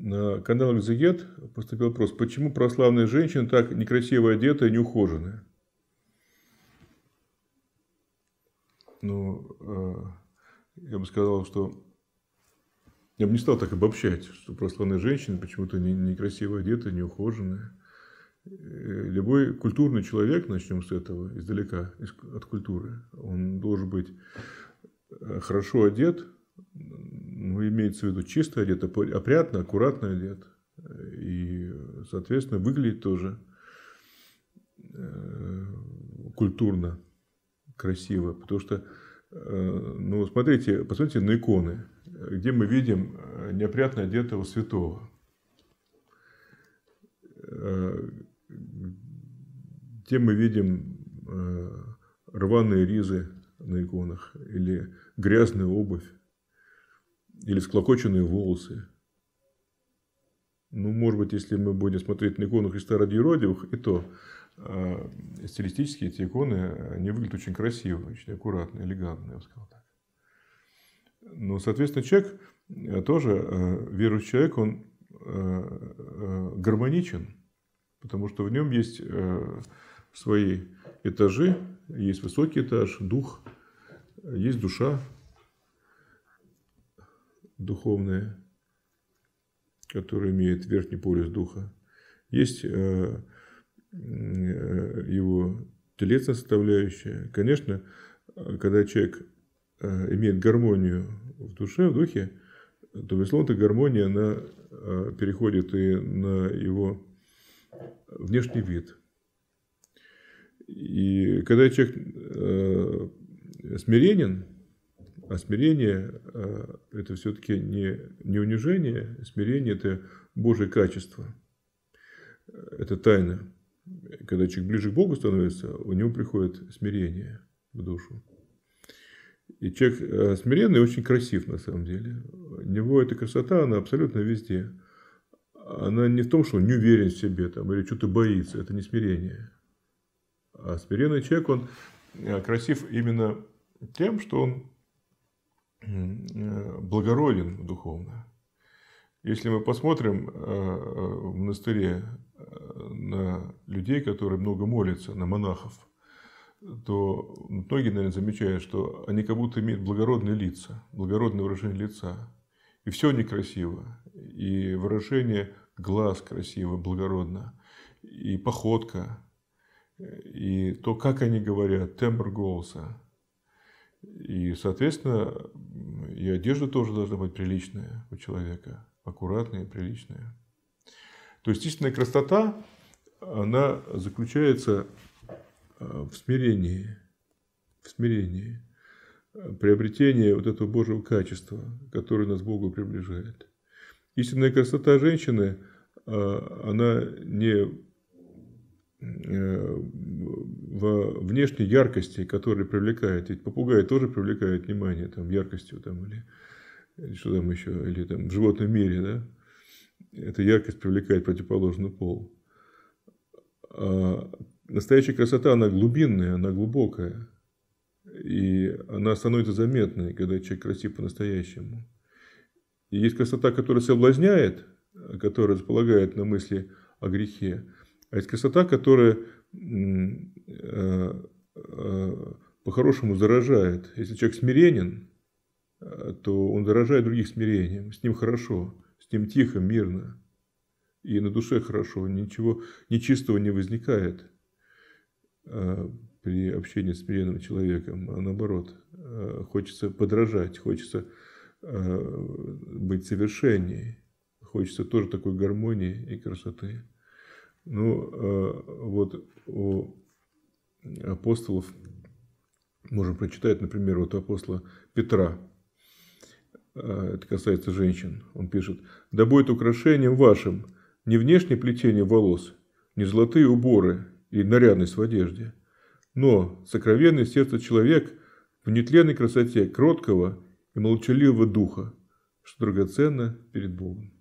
на канал «Экзегет» поступил вопрос, почему прославная женщины так некрасиво одеты, и неухоженная? Ну, э, я бы сказал, что я бы не стал так обобщать, что прославная женщины почему-то некрасиво одеты, неухоженные. Э, любой культурный человек, начнем с этого, издалека, от культуры, он должен быть э, хорошо одет, имеется в виду чисто одет, опрятно, аккуратно одет. И, соответственно, выглядит тоже э, культурно, красиво. Потому что, э, ну, смотрите, посмотрите на иконы, где мы видим э, неопрятно одетого святого. Где мы видим рваные ризы на иконах или грязную обувь или склокоченные волосы. Ну, может быть, если мы будем смотреть на икону Христа ради юродивых, и то э, стилистически эти иконы, они выглядят очень красиво, очень аккуратно, элегантно, я бы сказал так. Но, соответственно, человек э, тоже, э, верующий человек, он э, э, гармоничен, потому что в нем есть э, свои этажи, есть высокий этаж, дух, есть душа, духовное, которое имеет верхний полюс духа. Есть э, э, его телесная составляющая. Конечно, когда человек э, имеет гармонию в душе, в духе, то, безусловно, гармония, она переходит и на его внешний вид. И когда человек смиренен, а смирение э, – это все-таки не, не унижение, смирение – это Божье качество, это тайна. Когда человек ближе к Богу становится, у него приходит смирение в душу. И человек э, смиренный очень красив на самом деле. У него эта красота, она абсолютно везде. Она не в том, что он не уверен в себе там, или что-то боится, это не смирение. А смиренный человек, он э, красив именно тем, что он Э, благороден духовно. Если мы посмотрим э, э, в монастыре на людей, которые много молятся, на монахов, то многие, наверное, замечают, что они как будто имеют благородные лица, благородное выражение лица. И все некрасиво. И выражение глаз красиво, благородно. И походка. И то, как они говорят, тембр голоса. И, соответственно, и одежда тоже должна быть приличная у человека, аккуратная и приличная. То есть истинная красота, она заключается э, в смирении, в смирении, э, приобретение вот этого Божьего качества, которое нас Богу приближает. Истинная красота женщины, э, она не в внешней яркости, которая привлекает. Ведь попугай тоже привлекает внимание там, яркостью там, или, или что там еще, или там, в животном мире. Да? Эта яркость привлекает противоположный пол. А настоящая красота, она глубинная, она глубокая. И она становится заметной, когда человек красив по-настоящему. И есть красота, которая соблазняет, которая располагает на мысли о грехе. А есть красота, которая Э, э, по-хорошему заражает. Если человек смиренен, э, то он заражает других смирением. С ним хорошо, с ним тихо, мирно. И на душе хорошо, ничего нечистого не возникает при общении с смиренным человеком. А наоборот, хочется подражать, хочется быть совершеннее, хочется тоже такой гармонии и красоты. Ну, э, вот у апостолов можем прочитать, например, вот апостола Петра. Э, это касается женщин. Он пишет, «Да будет украшением вашим не внешнее плетение волос, не золотые уборы и нарядность в одежде, но сокровенное сердце человек в нетленной красоте кроткого и молчаливого духа, что драгоценно перед Богом».